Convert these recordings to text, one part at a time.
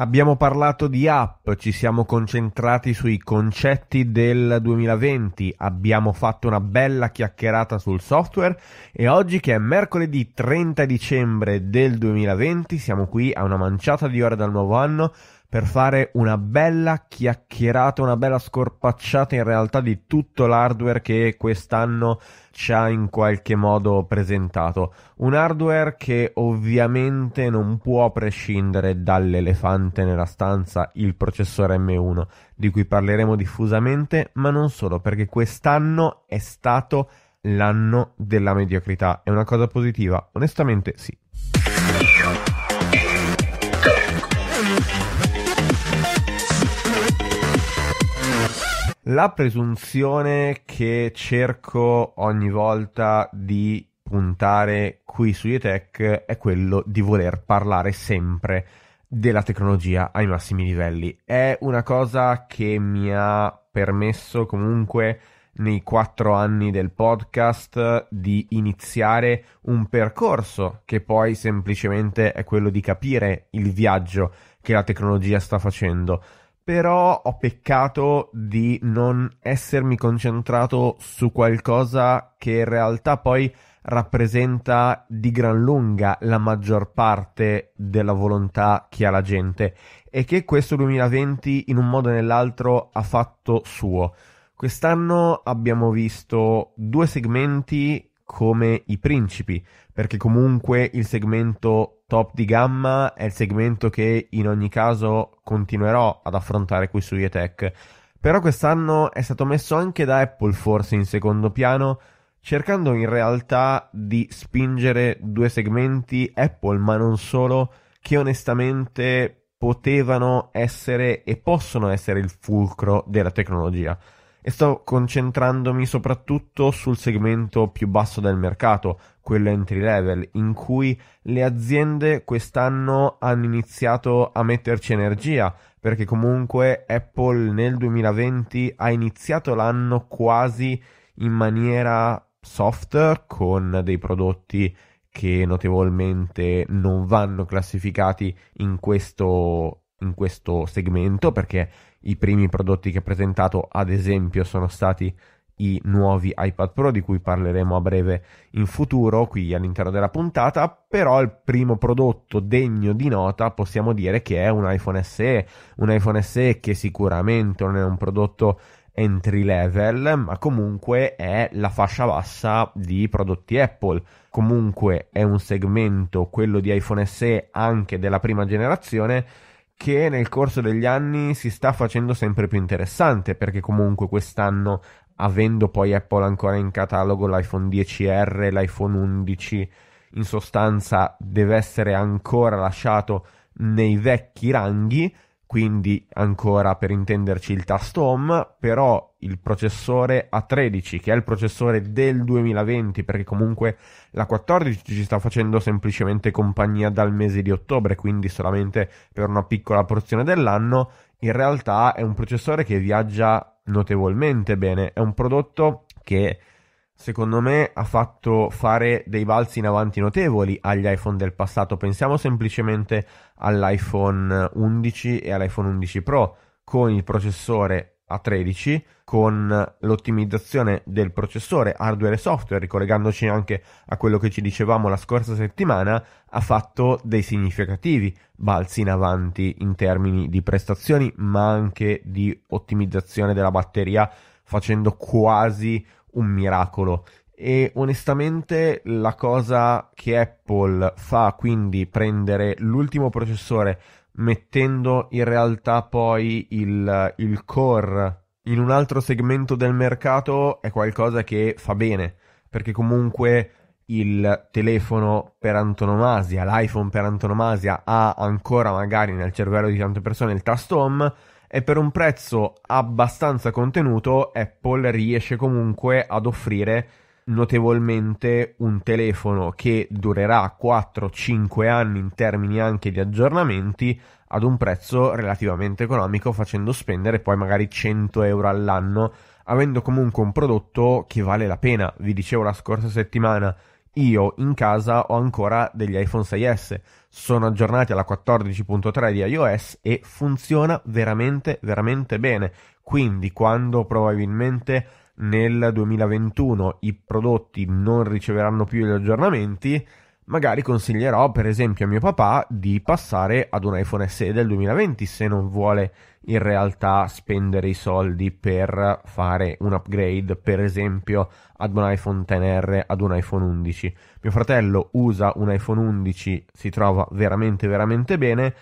Abbiamo parlato di app, ci siamo concentrati sui concetti del 2020, abbiamo fatto una bella chiacchierata sul software e oggi che è mercoledì 30 dicembre del 2020 siamo qui a una manciata di ore dal nuovo anno per fare una bella chiacchierata, una bella scorpacciata in realtà di tutto l'hardware che quest'anno ci ha in qualche modo presentato. Un hardware che ovviamente non può prescindere dall'elefante nella stanza, il processore M1, di cui parleremo diffusamente, ma non solo, perché quest'anno è stato l'anno della mediocrità. È una cosa positiva? Onestamente sì. La presunzione che cerco ogni volta di puntare qui su Etech è quello di voler parlare sempre della tecnologia ai massimi livelli. È una cosa che mi ha permesso comunque nei quattro anni del podcast di iniziare un percorso che poi semplicemente è quello di capire il viaggio che la tecnologia sta facendo però ho peccato di non essermi concentrato su qualcosa che in realtà poi rappresenta di gran lunga la maggior parte della volontà che ha la gente e che questo 2020 in un modo o nell'altro ha fatto suo. Quest'anno abbiamo visto due segmenti come i principi, perché comunque il segmento top di gamma è il segmento che in ogni caso continuerò ad affrontare qui su Yetech. Però quest'anno è stato messo anche da Apple forse in secondo piano, cercando in realtà di spingere due segmenti Apple, ma non solo, che onestamente potevano essere e possono essere il fulcro della tecnologia e sto concentrandomi soprattutto sul segmento più basso del mercato, quello entry level, in cui le aziende quest'anno hanno iniziato a metterci energia, perché comunque Apple nel 2020 ha iniziato l'anno quasi in maniera soft con dei prodotti che notevolmente non vanno classificati in questo in questo segmento perché i primi prodotti che ha presentato ad esempio sono stati i nuovi iPad Pro di cui parleremo a breve in futuro qui all'interno della puntata però il primo prodotto degno di nota possiamo dire che è un iPhone SE un iPhone SE che sicuramente non è un prodotto entry level ma comunque è la fascia bassa di prodotti Apple comunque è un segmento quello di iPhone SE anche della prima generazione che nel corso degli anni si sta facendo sempre più interessante perché comunque quest'anno avendo poi Apple ancora in catalogo l'iPhone 10R, l'iPhone 11, in sostanza deve essere ancora lasciato nei vecchi ranghi quindi ancora per intenderci il tasto home, però il processore A13 che è il processore del 2020 perché comunque la 14 ci sta facendo semplicemente compagnia dal mese di ottobre, quindi solamente per una piccola porzione dell'anno, in realtà è un processore che viaggia notevolmente bene, è un prodotto che secondo me, ha fatto fare dei balzi in avanti notevoli agli iPhone del passato. Pensiamo semplicemente all'iPhone 11 e all'iPhone 11 Pro con il processore A13, con l'ottimizzazione del processore hardware e software, ricollegandoci anche a quello che ci dicevamo la scorsa settimana, ha fatto dei significativi balzi in avanti in termini di prestazioni, ma anche di ottimizzazione della batteria, facendo quasi un miracolo. E onestamente la cosa che Apple fa quindi prendere l'ultimo processore mettendo in realtà poi il, il core in un altro segmento del mercato è qualcosa che fa bene perché comunque il telefono per antonomasia, l'iPhone per antonomasia ha ancora magari nel cervello di tante persone il tasto home e per un prezzo abbastanza contenuto Apple riesce comunque ad offrire notevolmente un telefono che durerà 4-5 anni in termini anche di aggiornamenti ad un prezzo relativamente economico facendo spendere poi magari 100 euro all'anno avendo comunque un prodotto che vale la pena vi dicevo la scorsa settimana io in casa ho ancora degli iPhone 6S, sono aggiornati alla 14.3 di iOS e funziona veramente veramente bene. Quindi quando probabilmente nel 2021 i prodotti non riceveranno più gli aggiornamenti, magari consiglierò per esempio a mio papà di passare ad un iPhone SE del 2020 se non vuole in realtà spendere i soldi per fare un upgrade per esempio ad un iPhone XR ad un iPhone 11 mio fratello usa un iPhone 11 si trova veramente veramente bene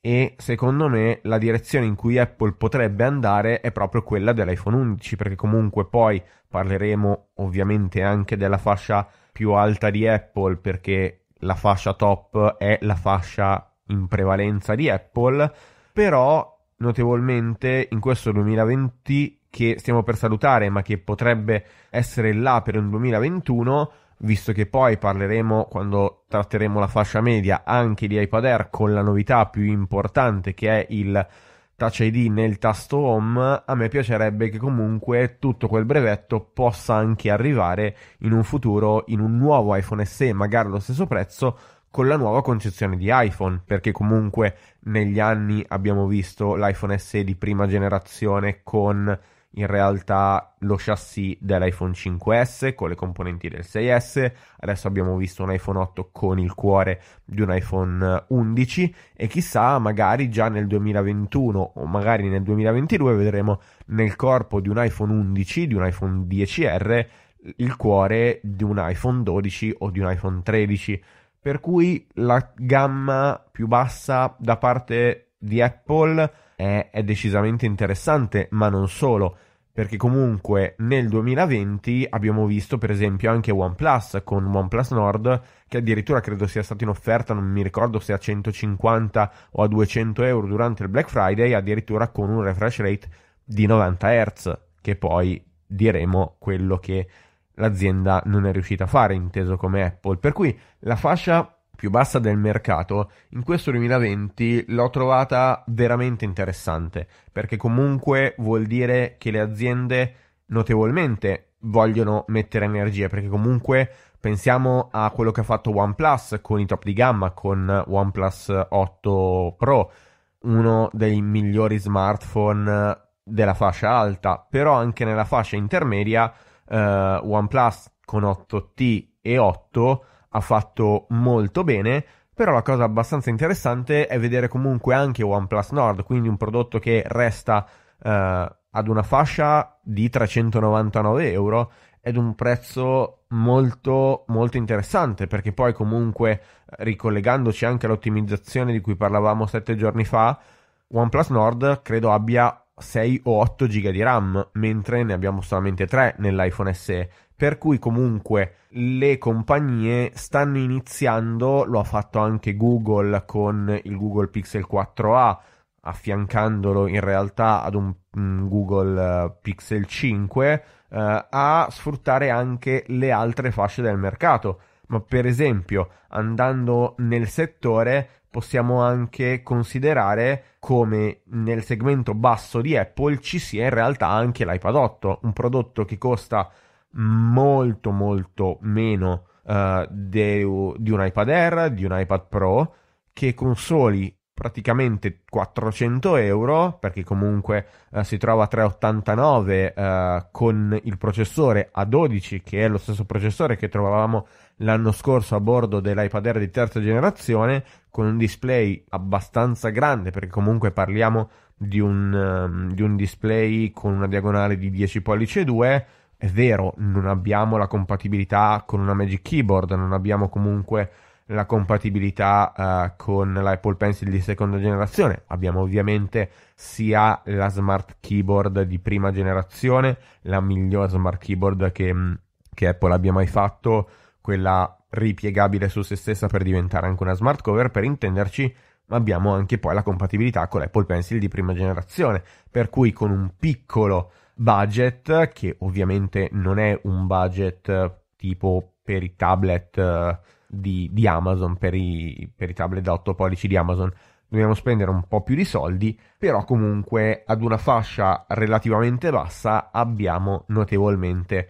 e secondo me la direzione in cui Apple potrebbe andare è proprio quella dell'iPhone 11 perché comunque poi parleremo ovviamente anche della fascia più alta di Apple perché la fascia top è la fascia in prevalenza di Apple, però notevolmente in questo 2020 che stiamo per salutare ma che potrebbe essere là per un 2021 visto che poi parleremo quando tratteremo la fascia media anche di iPad Air con la novità più importante che è il Touch ID nel tasto home, a me piacerebbe che comunque tutto quel brevetto possa anche arrivare in un futuro in un nuovo iPhone SE, magari allo stesso prezzo, con la nuova concezione di iPhone, perché comunque negli anni abbiamo visto l'iPhone SE di prima generazione con in realtà lo chassis dell'iPhone 5S con le componenti del 6S, adesso abbiamo visto un iPhone 8 con il cuore di un iPhone 11 e chissà magari già nel 2021 o magari nel 2022 vedremo nel corpo di un iPhone 11, di un iPhone 10R, il cuore di un iPhone 12 o di un iPhone 13 per cui la gamma più bassa da parte di Apple è, è decisamente interessante, ma non solo perché comunque nel 2020 abbiamo visto per esempio anche OnePlus con OnePlus Nord che addirittura credo sia stato in offerta, non mi ricordo se a 150 o a 200 euro durante il Black Friday, addirittura con un refresh rate di 90 Hz, che poi diremo quello che l'azienda non è riuscita a fare, inteso come Apple. Per cui la fascia più bassa del mercato, in questo 2020 l'ho trovata veramente interessante, perché comunque vuol dire che le aziende notevolmente vogliono mettere energia, perché comunque pensiamo a quello che ha fatto OnePlus con i top di gamma, con OnePlus 8 Pro, uno dei migliori smartphone della fascia alta, però anche nella fascia intermedia eh, OnePlus con 8T e 8 ha fatto molto bene, però la cosa abbastanza interessante è vedere comunque anche OnePlus Nord, quindi un prodotto che resta eh, ad una fascia di 399 euro ed un prezzo molto molto interessante perché poi comunque ricollegandoci anche all'ottimizzazione di cui parlavamo sette giorni fa OnePlus Nord credo abbia 6 o 8 giga di RAM mentre ne abbiamo solamente 3 nell'iPhone SE per cui comunque le compagnie stanno iniziando, lo ha fatto anche Google con il Google Pixel 4a, affiancandolo in realtà ad un mm, Google eh, Pixel 5, eh, a sfruttare anche le altre fasce del mercato. Ma per esempio, andando nel settore, possiamo anche considerare come nel segmento basso di Apple ci sia in realtà anche l'iPad 8, un prodotto che costa molto molto meno uh, de, di un iPad Air, di un iPad Pro, che con soli praticamente 400 euro, perché comunque uh, si trova a 389 uh, eh, con il processore A12, che è lo stesso processore che trovavamo l'anno scorso a bordo dell'iPad Air di terza generazione, con un display abbastanza grande, perché comunque parliamo di un, um, di un display con una diagonale di 10 pollici e 2, è vero, non abbiamo la compatibilità con una Magic Keyboard, non abbiamo comunque la compatibilità uh, con l'Apple Pencil di seconda generazione. Abbiamo ovviamente sia la smart keyboard di prima generazione, la migliore smart keyboard che, mm, che, Apple abbia mai fatto, quella ripiegabile su se stessa per diventare anche una smart cover, per intenderci, ma abbiamo anche poi la compatibilità con l'Apple Pencil di prima generazione, per cui con un piccolo budget, che ovviamente non è un budget eh, tipo per i tablet eh, di, di Amazon, per i, per i tablet da 8 pollici di Amazon, dobbiamo spendere un po' più di soldi, però comunque ad una fascia relativamente bassa abbiamo notevolmente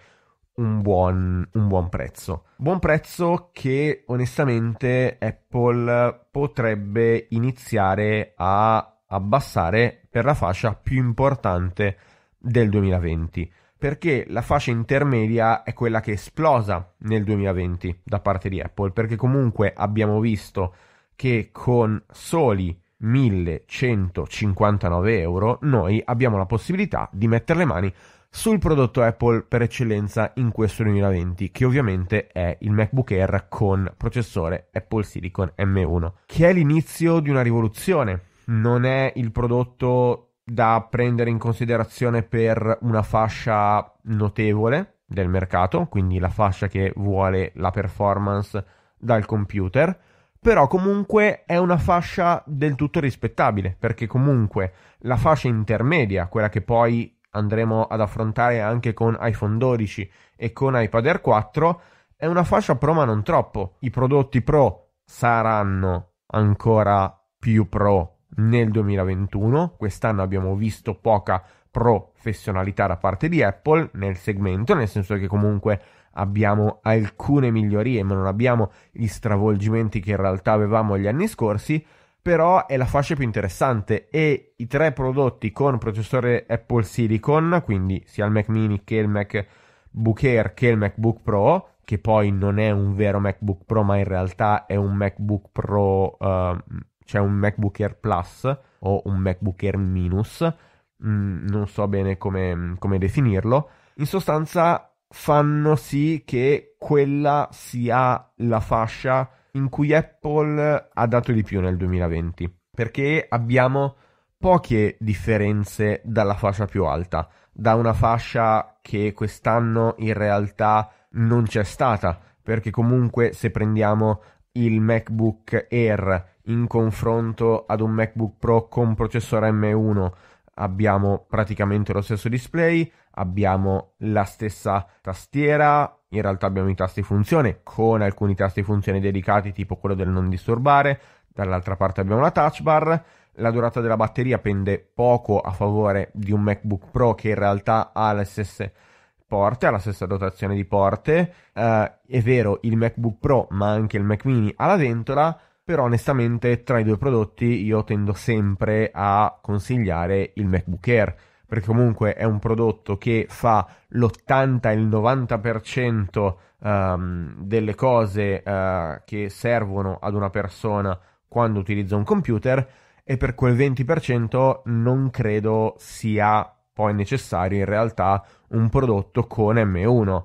un buon, un buon, prezzo. Buon prezzo che onestamente Apple potrebbe iniziare a abbassare per la fascia più importante del 2020, perché la fascia intermedia è quella che è esplosa nel 2020 da parte di Apple, perché comunque abbiamo visto che con soli 1159 euro noi abbiamo la possibilità di mettere le mani sul prodotto Apple per eccellenza in questo 2020, che ovviamente è il MacBook Air con processore Apple Silicon M1, che è l'inizio di una rivoluzione. Non è il prodotto da prendere in considerazione per una fascia notevole del mercato, quindi la fascia che vuole la performance dal computer, però comunque è una fascia del tutto rispettabile, perché comunque la fascia intermedia, quella che poi andremo ad affrontare anche con iPhone 12 e con iPad Air 4, è una fascia pro ma non troppo. I prodotti pro saranno ancora più pro nel 2021. Quest'anno abbiamo visto poca professionalità da parte di Apple nel segmento, nel senso che comunque abbiamo alcune migliorie, ma non abbiamo gli stravolgimenti che in realtà avevamo gli anni scorsi, però è la fascia più interessante e i tre prodotti con processore Apple Silicon, quindi sia il Mac mini che il MacBook Air che il MacBook Pro, che poi non è un vero MacBook Pro, ma in realtà è un MacBook Pro uh, c'è un MacBook Air Plus o un MacBook Air Minus, mm, non so bene come, come definirlo. In sostanza fanno sì che quella sia la fascia in cui Apple ha dato di più nel 2020, perché abbiamo poche differenze dalla fascia più alta, da una fascia che quest'anno in realtà non c'è stata, perché comunque se prendiamo il MacBook Air in confronto ad un MacBook Pro con processore M1 abbiamo praticamente lo stesso display, abbiamo la stessa tastiera, in realtà abbiamo i tasti funzione con alcuni tasti funzione dedicati tipo quello del non disturbare, dall'altra parte abbiamo la touch bar, la durata della batteria pende poco a favore di un MacBook Pro che in realtà ha le stesse porte, ha la stessa dotazione di porte, eh, è vero il MacBook Pro ma anche il Mac mini ha la ventola, però onestamente tra i due prodotti io tendo sempre a consigliare il MacBook Air perché comunque è un prodotto che fa l'80 e il 90% um, ehm, delle cose uh, che servono ad una persona quando utilizza un computer e per quel 20% non credo sia poi necessario in realtà un prodotto con M1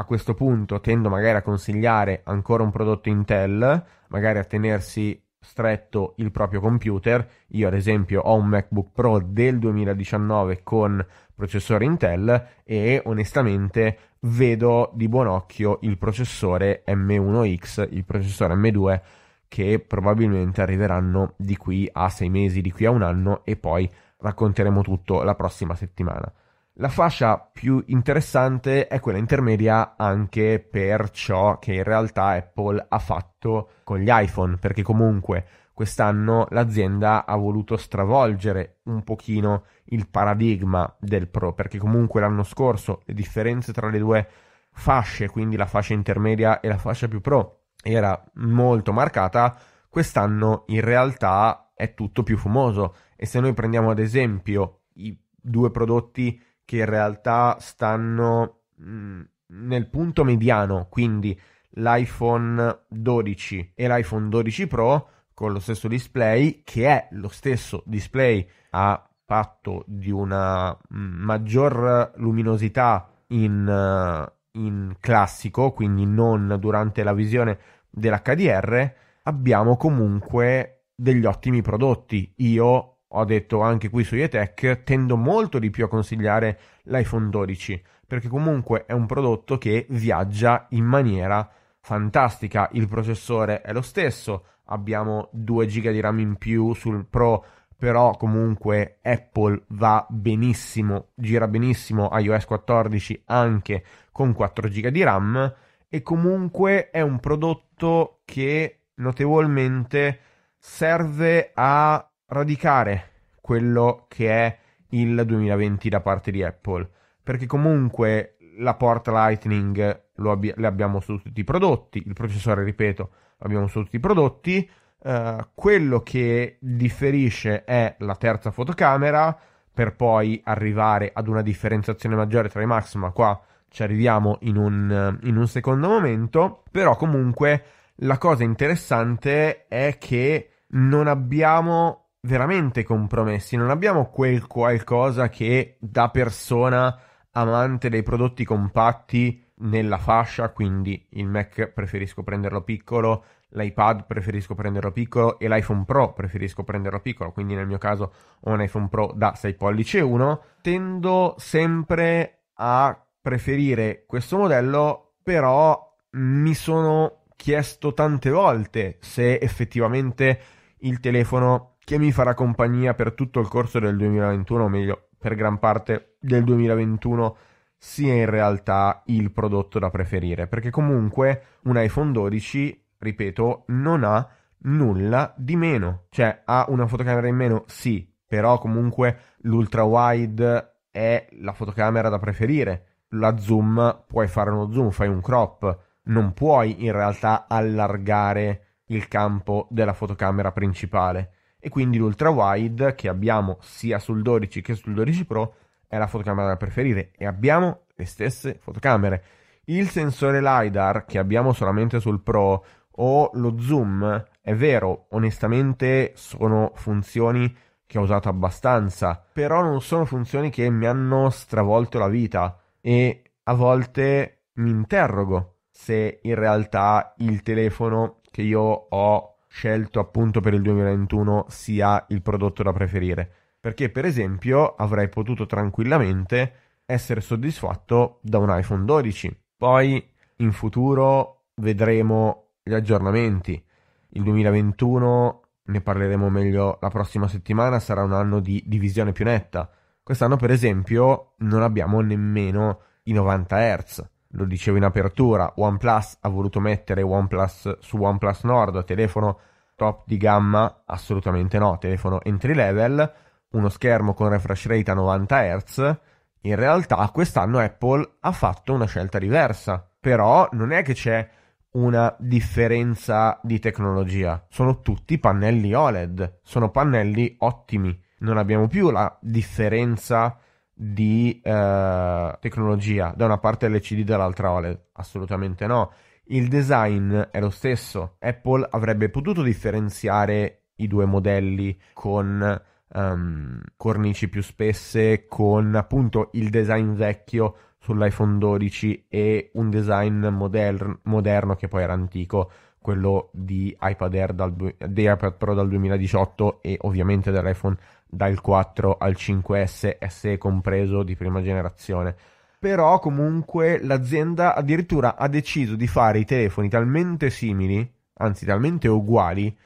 a questo punto tendo magari a consigliare ancora un prodotto Intel, magari a tenersi stretto il proprio computer. Io ad esempio ho un MacBook Pro del 2019 con processore Intel e onestamente vedo di buon occhio il processore M1X, il processore M2 che probabilmente arriveranno di qui a sei mesi, di qui a un anno e poi racconteremo tutto la prossima settimana. La fascia più interessante è quella intermedia anche per ciò che in realtà Apple ha fatto con gli iPhone, perché comunque quest'anno l'azienda ha voluto stravolgere un pochino il paradigma del Pro, perché comunque l'anno scorso le differenze tra le due fasce, quindi la fascia intermedia e la fascia più Pro, era molto marcata, quest'anno in realtà è tutto più fumoso e se noi prendiamo ad esempio i due prodotti che in realtà stanno mm, nel punto mediano, quindi l'iPhone 12 e l'iPhone 12 Pro con lo stesso display, che è lo stesso display a patto di una mm, maggior luminosità in, eh, in classico, quindi non durante la visione dell'HDR, abbiamo comunque degli ottimi prodotti. Io ho detto anche qui su Yetech, tendo molto di più a consigliare l'iPhone 12, perché comunque è un prodotto che viaggia in maniera fantastica, il processore è lo stesso, abbiamo 2 GB di RAM in più sul Pro, però comunque Apple va benissimo, gira benissimo iOS 14 anche con 4 GB di RAM e comunque è un prodotto che notevolmente serve a radicare quello che è il 2020 da parte di Apple, perché comunque la porta Lightning abbi- l'abbiamo su tutti i prodotti, il processore, ripeto, l'abbiamo su tutti i prodotti, eh, quello che differisce è la terza fotocamera, per poi arrivare ad una differenziazione maggiore tra i Max, ma qua ci arriviamo in un, in un secondo momento, però comunque la cosa interessante è che non abbiamo veramente compromessi, non abbiamo quel qualcosa che da persona amante dei prodotti compatti nella fascia, quindi il Mac preferisco prenderlo piccolo, l'iPad preferisco prenderlo piccolo e l'iPhone Pro preferisco prenderlo piccolo, quindi nel mio caso ho un iPhone Pro da 6 pollici e 1, tendo sempre a preferire questo modello, però mi sono chiesto tante volte se effettivamente il telefono che mi farà compagnia per tutto il corso del 2021, o meglio, per gran parte del 2021, sia in realtà il prodotto da preferire, perché comunque un iPhone 12, ripeto, non ha nulla di meno, cioè ha una fotocamera in meno, sì, però comunque l'ultra wide è la fotocamera da preferire. La zoom puoi fare uno zoom, fai un crop, non puoi in realtà allargare il campo della fotocamera principale e quindi l'ultra wide che abbiamo sia sul 12 che sul 12 Pro è la fotocamera da preferire e abbiamo le stesse fotocamere. Il sensore LiDAR che abbiamo solamente sul Pro o lo zoom, è vero, onestamente sono funzioni che ho usato abbastanza, però non sono funzioni che mi hanno stravolto la vita e a volte mi interrogo se in realtà il telefono che io ho scelto appunto per il 2021 sia il prodotto da preferire. Perché per esempio avrei potuto tranquillamente essere soddisfatto da un iPhone 12. Poi in futuro vedremo gli aggiornamenti. Il 2021 ne parleremo meglio la prossima settimana, sarà un anno di divisione più netta. Quest'anno per esempio non abbiamo nemmeno i 90 Hz lo dicevo in apertura, OnePlus ha voluto mettere OnePlus su OnePlus Nord, telefono top di gamma, assolutamente no, telefono entry level, uno schermo con refresh rate a 90 Hz. In realtà quest'anno Apple ha fatto una scelta diversa, però non è che c'è una differenza di tecnologia, sono tutti pannelli OLED, sono pannelli ottimi, non abbiamo più la differenza di eh, tecnologia, da una parte LCD, dall'altra OLED, assolutamente no. Il design è lo stesso, Apple avrebbe potuto differenziare i due modelli con um, cornici più spesse, con appunto il design vecchio sull'iPhone 12 e un design moder- moderno che poi era antico quello di iPad, Air dal, di iPad Pro dal 2018 e ovviamente dell'iPhone dal 4 al 5S, SE compreso di prima generazione. Però comunque l'azienda addirittura ha deciso di fare i telefoni talmente simili, anzi talmente uguali,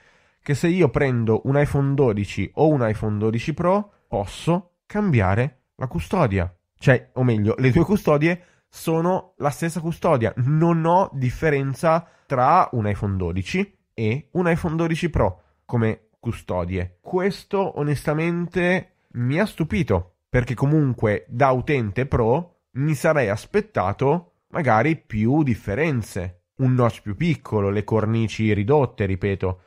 che se io prendo un iPhone 12 o un iPhone 12 Pro posso cambiare la custodia. Cioè, o meglio, le due custodie sono la stessa custodia. Non ho differenza tra un iPhone 12 e un iPhone 12 Pro, come custodie. Questo onestamente mi ha stupito, perché comunque da utente pro mi sarei aspettato magari più differenze. Un notch più piccolo, le cornici ridotte, ripeto.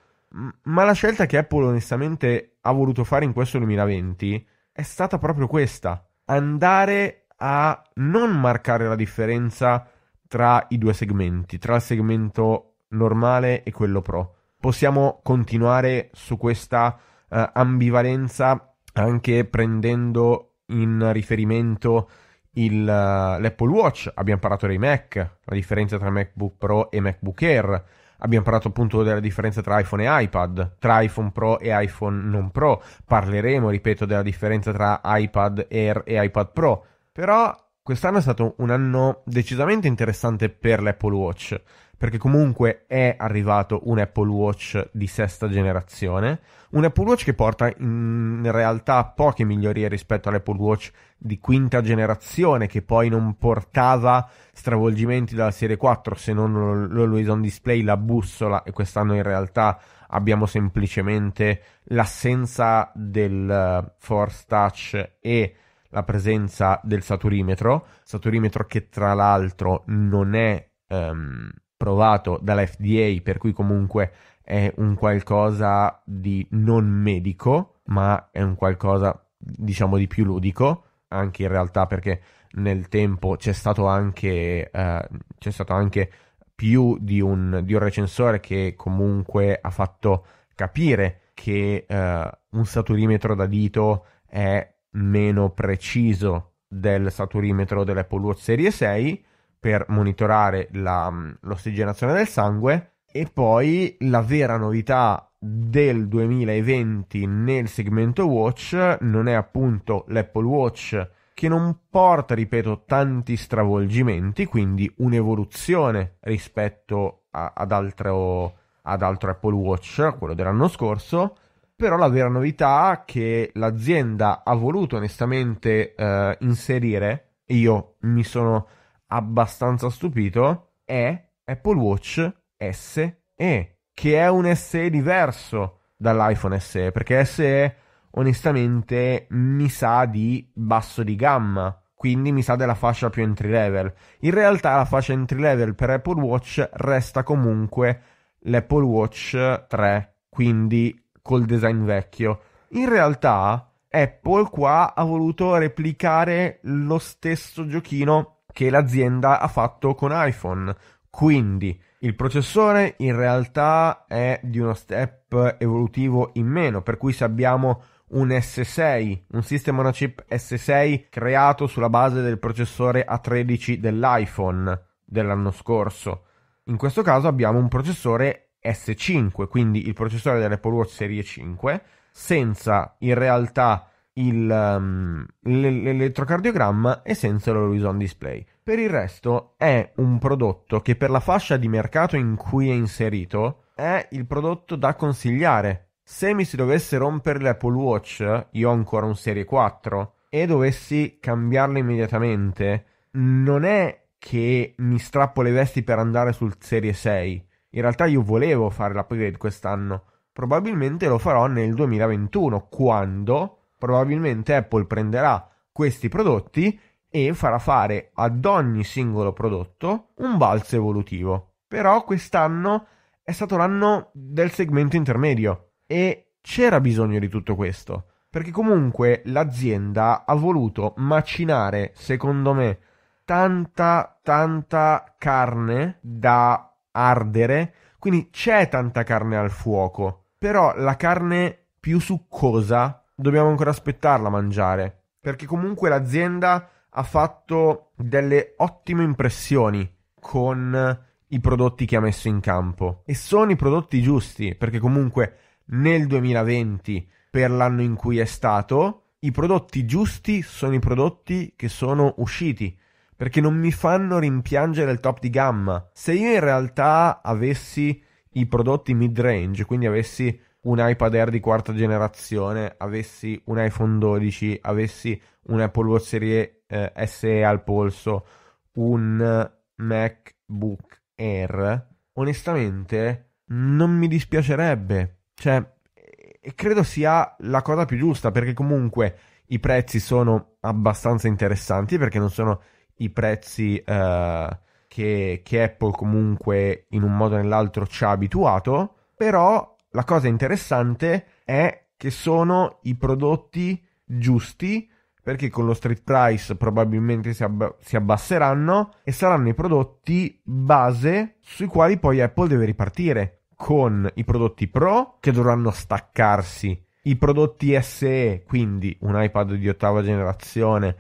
Ma la scelta che Apple onestamente ha voluto fare in questo 2020 è stata proprio questa, andare a non marcare la differenza tra i due segmenti, tra il segmento normale e quello pro possiamo continuare su questa eh, ambivalenza anche prendendo in riferimento il, uh, l'Apple Watch, abbiamo parlato dei Mac, la differenza tra MacBook Pro e MacBook Air, abbiamo parlato appunto della differenza tra iPhone e iPad, tra iPhone Pro e iPhone non Pro, parleremo, ripeto, della differenza tra iPad Air e iPad Pro, però quest'anno è stato un anno decisamente interessante per l'Apple Watch perché comunque è arrivato un Apple Watch di sesta generazione, un Apple Watch che porta in realtà poche migliorie rispetto all'Apple Watch di quinta generazione, che poi non portava stravolgimenti dalla serie 4 se non l'Always On Display, la bussola e quest'anno in realtà abbiamo semplicemente l'assenza del eh, Force Touch e la presenza del saturimetro, saturimetro che tra l'altro non è... Um, approvato dalla FDA, per cui comunque è un qualcosa di non medico, ma è un qualcosa diciamo di più ludico, anche in realtà perché nel tempo c'è stato anche, eh, c'è stato anche più di un, di un, recensore che comunque ha fatto capire che eh, un saturimetro da dito è meno preciso del saturimetro dell'Apple Watch Serie 6 per monitorare la, mm, l'ossigenazione del sangue. E poi la vera novità del 2020 nel segmento watch non è appunto l'Apple Watch che non porta, ripeto, tanti stravolgimenti, quindi un'evoluzione rispetto a, ad, altro, ad altro Apple Watch, quello dell'anno scorso, però la vera novità che l'azienda ha voluto onestamente eh, inserire, io mi sono abbastanza stupito è Apple Watch SE, che è un SE diverso dall'iPhone SE, perché SE onestamente mi sa di basso di gamma, quindi mi sa della fascia più entry level. In realtà la fascia entry level per Apple Watch resta comunque l'Apple Watch 3, quindi col design vecchio. In realtà Apple qua ha voluto replicare lo stesso giochino che l'azienda ha fatto con iPhone. Quindi il processore in realtà è di uno step evolutivo in meno, per cui se abbiamo un S6, un sistema on chip S6 creato sulla base del processore A13 dell'iPhone dell'anno scorso. In questo caso abbiamo un processore S5, quindi il processore dell'Apple Watch Serie 5, senza in realtà il, um, l'elettrocardiogramma e senza l'horizon display. Per il resto è un prodotto che per la fascia di mercato in cui è inserito è il prodotto da consigliare. Se mi si dovesse rompere l'Apple Watch, io ho ancora un Serie 4, e dovessi cambiarlo immediatamente, non è che mi strappo le vesti per andare sul Serie 6. In realtà io volevo fare l'upgrade quest'anno. Probabilmente lo farò nel 2021, quando probabilmente Apple prenderà questi prodotti e farà fare ad ogni singolo prodotto un balzo evolutivo. Però quest'anno è stato l'anno del segmento intermedio e c'era bisogno di tutto questo, perché comunque l'azienda ha voluto macinare, secondo me, tanta tanta carne da ardere, quindi c'è tanta carne al fuoco, però la carne più succosa dobbiamo ancora aspettarla a mangiare, perché comunque l'azienda ha fatto delle ottime impressioni con i prodotti che ha messo in campo e sono i prodotti giusti, perché comunque nel 2020, per l'anno in cui è stato, i prodotti giusti sono i prodotti che sono usciti perché non mi fanno rimpiangere il top di gamma. Se io in realtà avessi i prodotti mid range, quindi avessi un iPad Air di quarta generazione, avessi un iPhone 12, avessi un Apple Watch Serie eh, SE al polso, un MacBook Air, onestamente non mi dispiacerebbe. Cioè, credo sia la cosa più giusta perché comunque i prezzi sono abbastanza interessanti perché non sono i prezzi eh, che, che Apple comunque in un modo o nell'altro ci ha abituato, però la cosa interessante è che sono i prodotti giusti perché con lo street price probabilmente si, abba- si, abbasseranno e saranno i prodotti base sui quali poi Apple deve ripartire con i prodotti Pro che dovranno staccarsi, i prodotti SE, quindi un iPad di ottava generazione,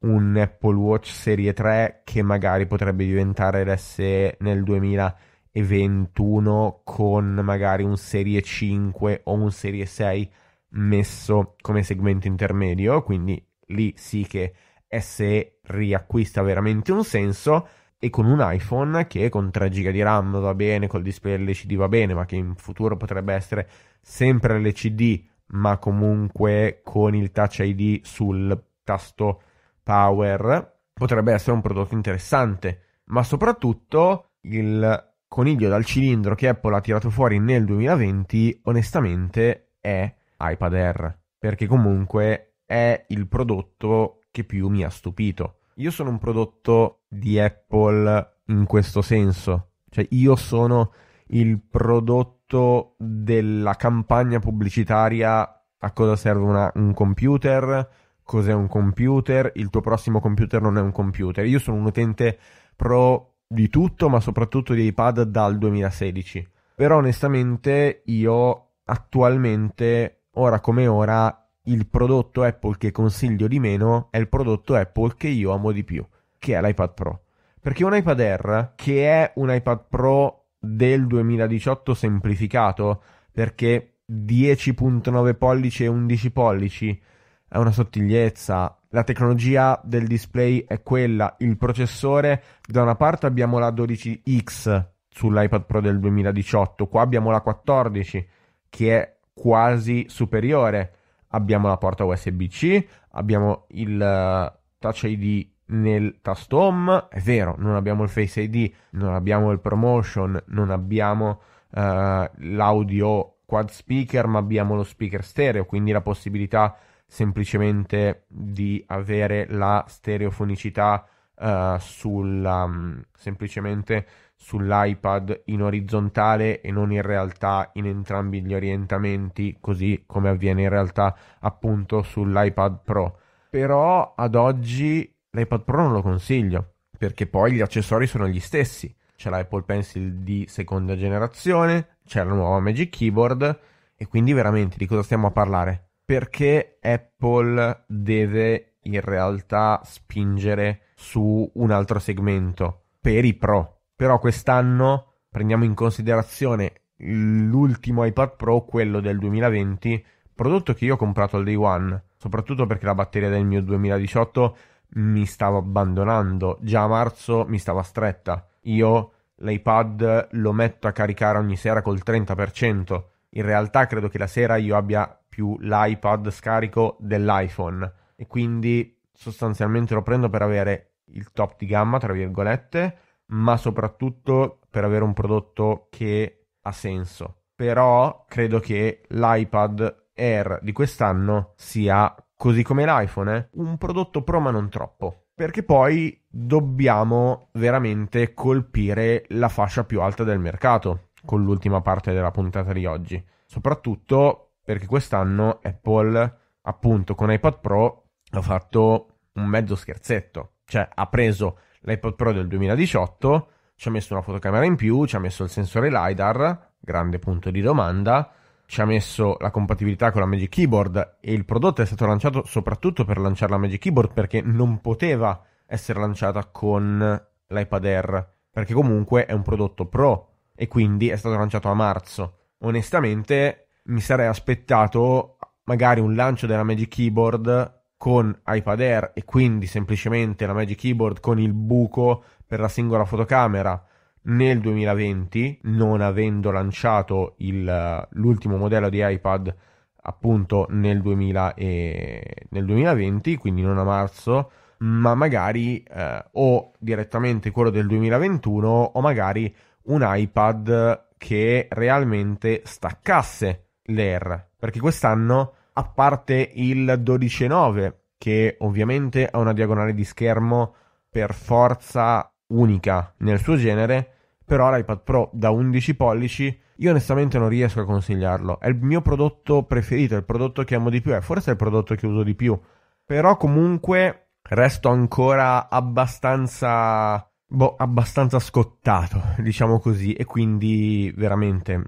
un Apple Watch Serie 3 che magari potrebbe diventare l'SE nel 2020 e 21 con magari un serie 5 o un serie 6 messo come segmento intermedio, quindi lì sì che SE riacquista veramente un senso e con un iPhone che con 3 GB di RAM va bene, col display LCD va bene, ma che in futuro potrebbe essere sempre LCD, ma comunque con il Touch ID sul tasto power, potrebbe essere un prodotto interessante, ma soprattutto il coniglio dal cilindro che Apple ha tirato fuori nel 2020, onestamente è iPad Air, perché comunque è il prodotto che più mi ha stupito. Io sono un prodotto di Apple in questo senso, cioè io sono il prodotto della campagna pubblicitaria a cosa serve una, un computer, cos'è un computer, il tuo prossimo computer non è un computer. Io sono un utente pro di tutto, ma soprattutto di iPad dal 2016. Però onestamente io attualmente, ora come ora, il prodotto Apple che consiglio di meno è il prodotto Apple che io amo di più, che è l'iPad Pro. Perché un iPad Air, che è un iPad Pro del 2018 semplificato, perché 10.9 pollici e 11 pollici, è una sottigliezza, la tecnologia del display è quella, il processore, da una parte abbiamo la 12X sull'iPad Pro del 2018, qua abbiamo la 14 che è quasi superiore, abbiamo la porta USB-C, abbiamo il eh, Touch ID nel tasto home, è vero, non abbiamo il Face ID, non abbiamo il promotion, non abbiamo uh, l'audio quad speaker, ma abbiamo lo speaker stereo, quindi la possibilità semplicemente di avere la stereofonicità uh, sulla, um, semplicemente sull'iPad in orizzontale e non in realtà in entrambi gli orientamenti, così come avviene in realtà appunto sull'iPad Pro. Però ad oggi l'iPad Pro non lo consiglio, perché poi gli accessori sono gli stessi. C'è l'Apple Pencil di seconda generazione, c'è la nuova Magic Keyboard e quindi veramente di cosa stiamo a parlare? perché Apple deve in realtà spingere su un altro segmento per i pro. Però quest'anno prendiamo in considerazione l'ultimo iPad Pro, quello del 2020, prodotto che io ho comprato al day one, soprattutto perché la batteria del mio 2018 mi stava abbandonando, già a marzo mi stava stretta. Io l'iPad lo metto a caricare ogni sera col 30%. In realtà credo che la sera io abbia più l'iPad scarico dell'iPhone e quindi sostanzialmente lo prendo per avere il top di gamma, tra virgolette, ma soprattutto per avere un prodotto che ha senso. Però credo che l'iPad Air di quest'anno sia, così come l'iPhone, eh, un prodotto pro ma non troppo. Perché poi dobbiamo veramente colpire la fascia più alta del mercato con l'ultima parte della puntata di oggi. Soprattutto perché quest'anno Apple, appunto, con iPad Pro ha fatto un mezzo scherzetto. Cioè, ha preso l'iPad Pro del 2018, ci ha messo una fotocamera in più, ci ha messo il sensore LiDAR, grande punto di domanda, ci ha messo la compatibilità con la Magic Keyboard e il prodotto è stato lanciato soprattutto per lanciare la Magic Keyboard perché non poteva essere lanciata con l'iPad Air, perché comunque è un prodotto Pro e quindi è stato lanciato a marzo. Onestamente, mi sarei aspettato magari un lancio della Magic Keyboard con iPad Air e quindi semplicemente la Magic Keyboard con il buco per la singola fotocamera nel 2020, non avendo lanciato il, l'ultimo modello di iPad appunto nel, e, nel, 2020, quindi non a marzo, ma magari eh, o direttamente quello del 2021 o magari un iPad che realmente staccasse l'Air, perché quest'anno, a parte il 12.9, che ovviamente ha una diagonale di schermo per forza unica nel suo genere, però l'iPad Pro da 11 pollici io onestamente non riesco a consigliarlo. È il mio prodotto preferito, è il prodotto che amo di più, è forse il prodotto che uso di più. Però comunque resto ancora abbastanza boh, abbastanza scottato, diciamo così, e quindi veramente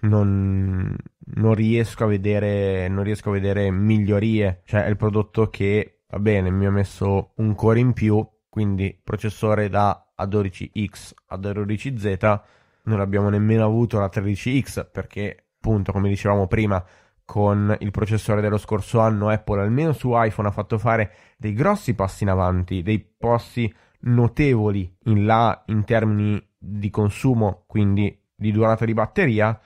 non non riesco a vedere, non riesco a vedere migliorie. Cioè, è il prodotto che va bene, mi ha messo un core in più, quindi processore da A12X a 12Z. Non abbiamo nemmeno avuto la 13X perché, appunto, come dicevamo prima, con il processore dello scorso anno Apple, almeno su iPhone, ha fatto fare dei grossi passi in avanti, dei passi notevoli in là in termini di consumo, quindi di durata di batteria,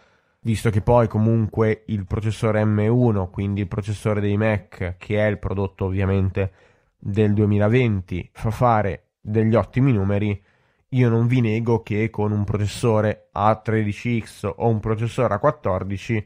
visto che poi comunque il processore M1, quindi il processore dei Mac, che è il prodotto ovviamente del 2020, fa fare degli ottimi numeri, io non vi nego che con un processore A13X o un processore A14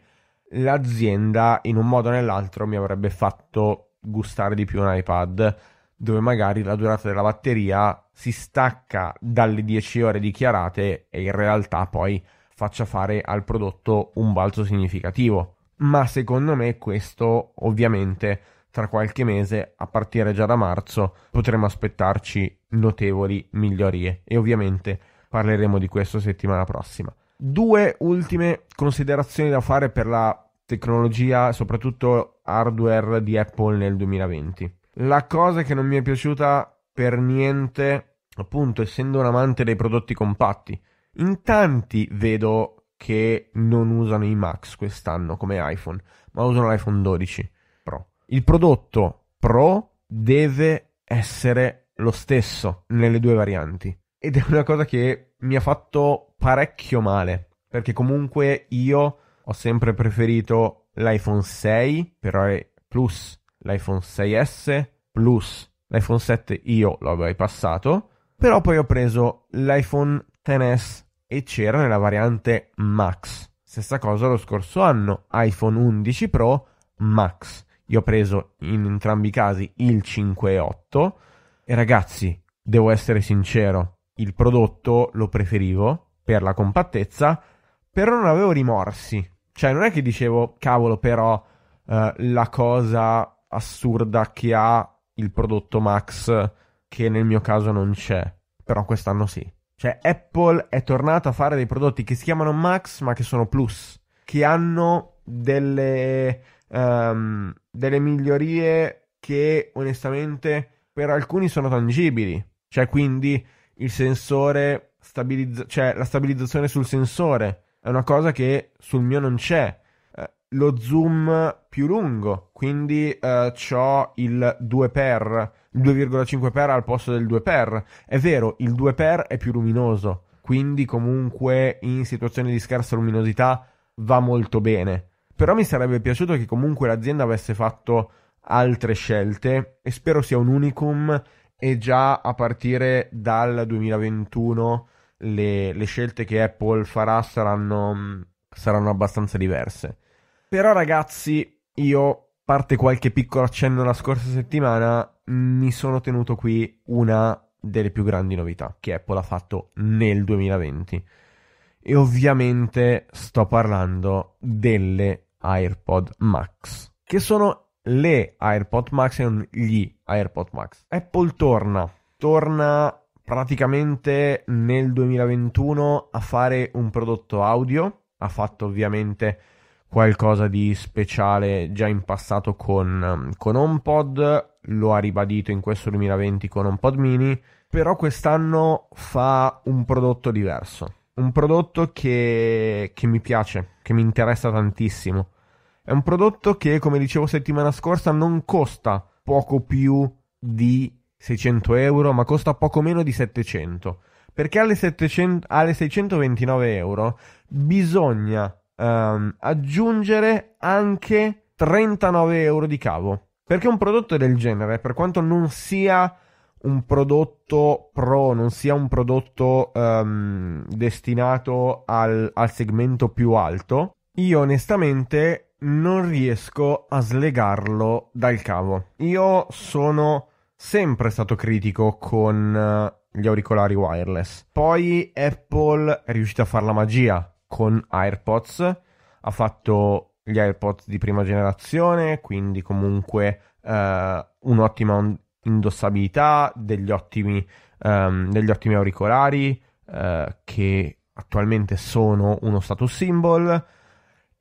l'azienda in un modo o nell'altro mi avrebbe fatto gustare di più un iPad dove magari la durata della batteria si stacca dalle 10 ore dichiarate e in realtà poi faccia fare al prodotto un balzo significativo. Ma secondo me questo ovviamente tra qualche mese, a partire già da marzo, potremo aspettarci notevoli migliorie e ovviamente parleremo di questo settimana prossima. Due ultime considerazioni da fare per la tecnologia, soprattutto hardware di Apple nel 2020. La cosa che non mi è piaciuta per niente, appunto, essendo un amante dei prodotti compatti, in tanti vedo che non usano i Max quest'anno come iPhone, ma usano l'iPhone 12 Pro. Il prodotto Pro deve essere lo stesso nelle due varianti. Ed è una cosa che mi ha fatto parecchio male, perché comunque io ho sempre preferito l'iPhone 6 però è Plus, l'iPhone 6S Plus, l'iPhone 7 io l'ho passato, però poi ho preso l'iPhone XS e c'era nella variante Max. Stessa cosa lo scorso anno, iPhone 11 Pro Max. Io ho preso in entrambi i casi il 5.8 e ragazzi, devo essere sincero, il prodotto lo preferivo per la compattezza, però non avevo rimorsi. Cioè, non è che dicevo, cavolo, però eh, la cosa assurda che ha il prodotto Max che nel mio caso non c'è, però quest'anno sì. Cioè Apple è tornata a fare dei prodotti che si chiamano Max ma che sono Plus, che hanno delle, um, delle migliorie che onestamente per alcuni sono tangibili. Cioè quindi il sensore, stabilizza- cioè la stabilizzazione sul sensore è una cosa che sul mio non c'è eh, lo zoom più lungo, quindi eh, ho il 2x il 2,5 per al posto del 2 per. È vero, il 2 per è più luminoso, quindi comunque in situazioni di scarsa luminosità va molto bene. Però mi sarebbe piaciuto che comunque l'azienda avesse fatto altre scelte e spero sia un unicum e già a partire dal 2021 le, le scelte che Apple farà saranno, saranno abbastanza diverse. Però ragazzi, io, parte qualche piccolo accenno la scorsa settimana, mi sono tenuto qui una delle più grandi novità che Apple ha fatto nel 2020. E ovviamente sto parlando delle AirPod Max, che sono le AirPod Max e non gli AirPod Max. Apple torna, torna praticamente nel 2021 a fare un prodotto audio, ha fatto ovviamente qualcosa di speciale già in passato con, con HomePod, lo ha ribadito in questo 2020 con un pod mini, però quest'anno fa un prodotto diverso, un prodotto che, che mi piace, che mi interessa tantissimo. È un prodotto che, come dicevo settimana scorsa, non costa poco più di 600 euro, ma costa poco meno di 700. Perché alle, 700, alle 629 euro bisogna um, aggiungere anche 39 euro di cavo. Perché un prodotto del genere, per quanto non sia un prodotto pro, non sia un prodotto um, destinato al, al segmento più alto, io onestamente non riesco a slegarlo dal cavo. Io sono sempre stato critico con eh, gli auricolari wireless. Poi Apple è riuscita a fare la magia con AirPods, ha fatto gli AirPods di prima generazione, quindi comunque eh, un'ottima indossabilità, degli ottimi, um, degli ottimi auricolari eh, che attualmente sono uno status symbol.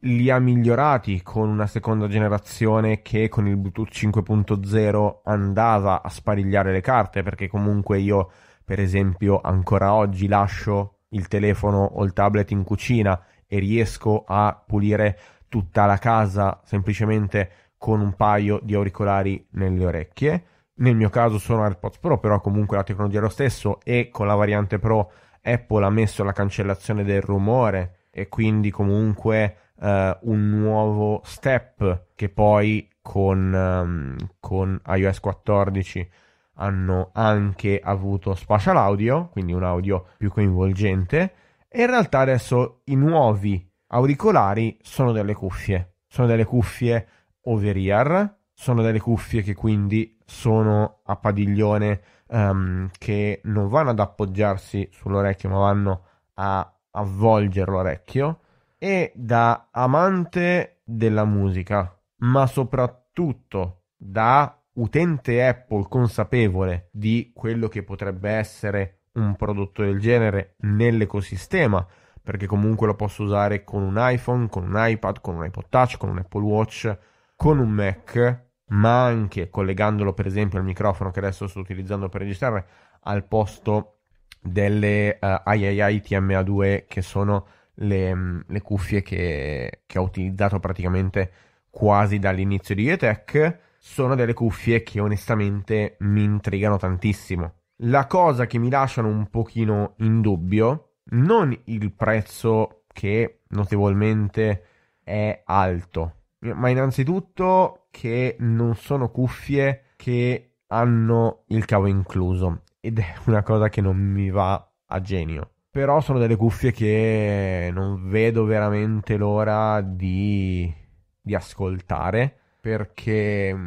Li ha migliorati con una seconda generazione che con il Bluetooth 5.0 andava a sparigliare le carte perché comunque io per esempio ancora oggi lascio il telefono o il tablet in cucina e riesco a pulire tutta la casa semplicemente con un paio di auricolari nelle orecchie. Nel mio caso sono AirPods Pro, però comunque la tecnologia è lo stesso e con la variante Pro Apple ha messo la cancellazione del rumore e quindi comunque eh, un nuovo step che poi con, um, con iOS 14 hanno anche avuto spatial audio, quindi un audio più coinvolgente. E in realtà adesso i nuovi auricolari sono delle cuffie, sono delle cuffie over-ear, sono delle cuffie che quindi sono a padiglione um, che non vanno ad appoggiarsi sull'orecchio ma vanno a avvolgere l'orecchio e da amante della musica ma soprattutto da utente Apple consapevole di quello che potrebbe essere un prodotto del genere nell'ecosistema perché comunque lo posso usare con un iPhone, con un iPad, con un iPod Touch, con un Apple Watch, con un Mac, ma anche collegandolo per esempio al microfono che adesso sto utilizzando per registrare al posto delle uh, eh, IAI TMA2 che sono le, mm, le cuffie che, che, ho utilizzato praticamente quasi dall'inizio di Etech sono delle cuffie che onestamente mi intrigano tantissimo. La cosa che mi lasciano un pochino in dubbio non il prezzo che notevolmente è alto, ma innanzitutto che non sono cuffie che hanno il cavo incluso ed è una cosa che non mi va a genio. Però sono delle cuffie che non vedo veramente l'ora di, di ascoltare perché,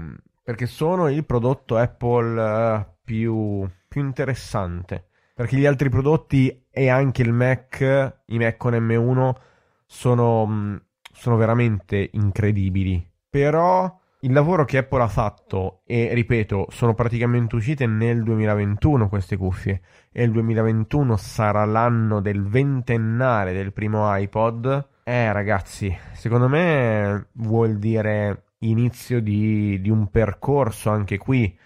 perché sono il prodotto Apple eh, più, più interessante perché gli altri prodotti e anche il Mac, i Mac con M1, sono, mm, sono veramente incredibili. Però il lavoro che Apple ha fatto, e ripeto, sono praticamente uscite nel 2021 queste cuffie, e il 2021 sarà l'anno del ventennale del primo iPod, eh ragazzi, secondo me vuol dire inizio di, di un percorso anche qui,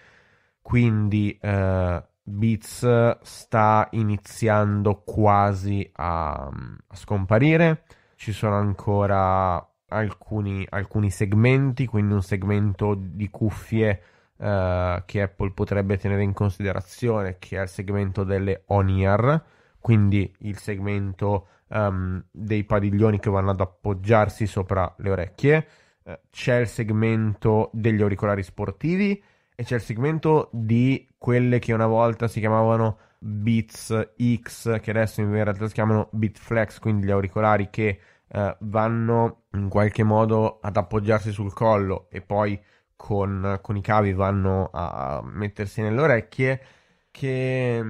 quindi eh, Beats sta iniziando quasi a, a scomparire, ci sono ancora alcuni, alcuni, segmenti, quindi un segmento di cuffie eh, che Apple potrebbe tenere in considerazione, che è il segmento delle on-ear, quindi il segmento um, dei padiglioni che vanno ad appoggiarsi sopra le orecchie, eh, c'è il segmento degli auricolari sportivi e c'è il segmento di quelle che una volta si chiamavano Beats X, che adesso in realtà si chiamano Beatflex, quindi gli auricolari che eh, vanno in qualche modo ad appoggiarsi sul collo e poi con, con i cavi vanno a mettersi nelle orecchie, che,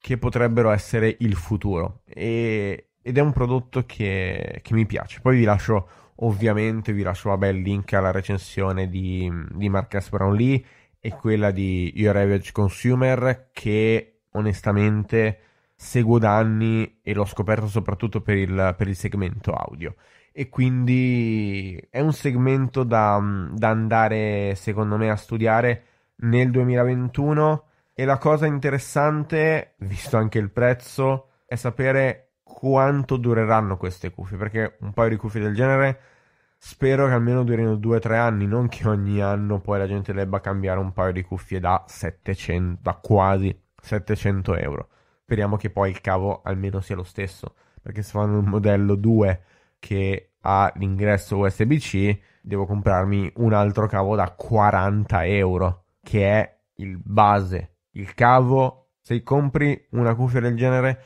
che potrebbero essere il futuro. E, ed è un prodotto che, che, mi piace. Poi vi lascio, ovviamente, vi lascio vabbè, il link alla recensione di, di Marques Brownlee è quella di Your Average Consumer che onestamente seguo da anni e l'ho scoperto soprattutto per il, per il segmento audio e quindi è un segmento da, da, andare secondo me a studiare nel 2021 e la cosa interessante visto anche il prezzo è sapere quanto dureranno queste cuffie perché un paio di cuffie del genere Spero che almeno durino 2-3 anni, non che ogni anno poi la gente debba cambiare un paio di cuffie da 700, da quasi 700 euro. Speriamo che poi il cavo almeno sia lo stesso, perché se fanno un modello 2 che ha l'ingresso USB-C, devo comprarmi un altro cavo da 40 euro, che è il base. Il cavo, se compri una cuffia del genere,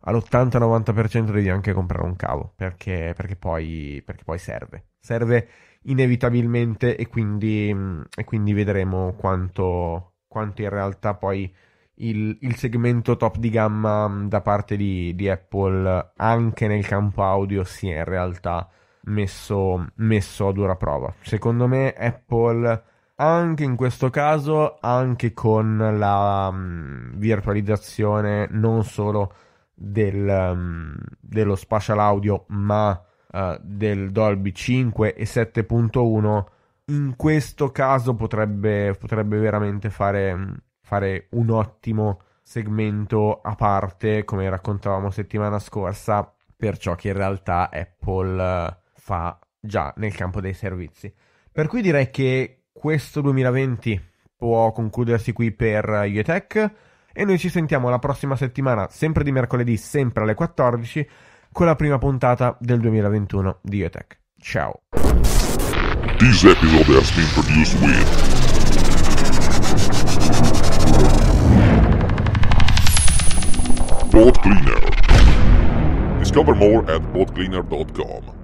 all'80-90% devi anche comprare un cavo, perché, perché, poi, perché poi serve serve inevitabilmente e quindi, mm, e quindi vedremo quanto, quanto, in realtà poi il, il, segmento top di gamma mm, da parte di, di, Apple anche nel campo audio sia in realtà messo, messo a dura prova. Secondo me Apple anche in questo caso, anche con la um, virtualizzazione non solo del, um, dello spatial audio ma uh, del Dolby 5 e 7.1 in questo caso potrebbe, potrebbe veramente fare, fare, un ottimo segmento a parte, come raccontavamo settimana scorsa, per ciò che in realtà Apple eh, fa già nel campo dei servizi. Per cui direi che questo 2020 può concludersi qui per UETech e noi ci sentiamo la prossima settimana, sempre di mercoledì, sempre alle 14 con la prima puntata del 2021 di Iotech. Ciao! This episode has been produced with Boat Cleaner. Discover more at boatcleaner.com.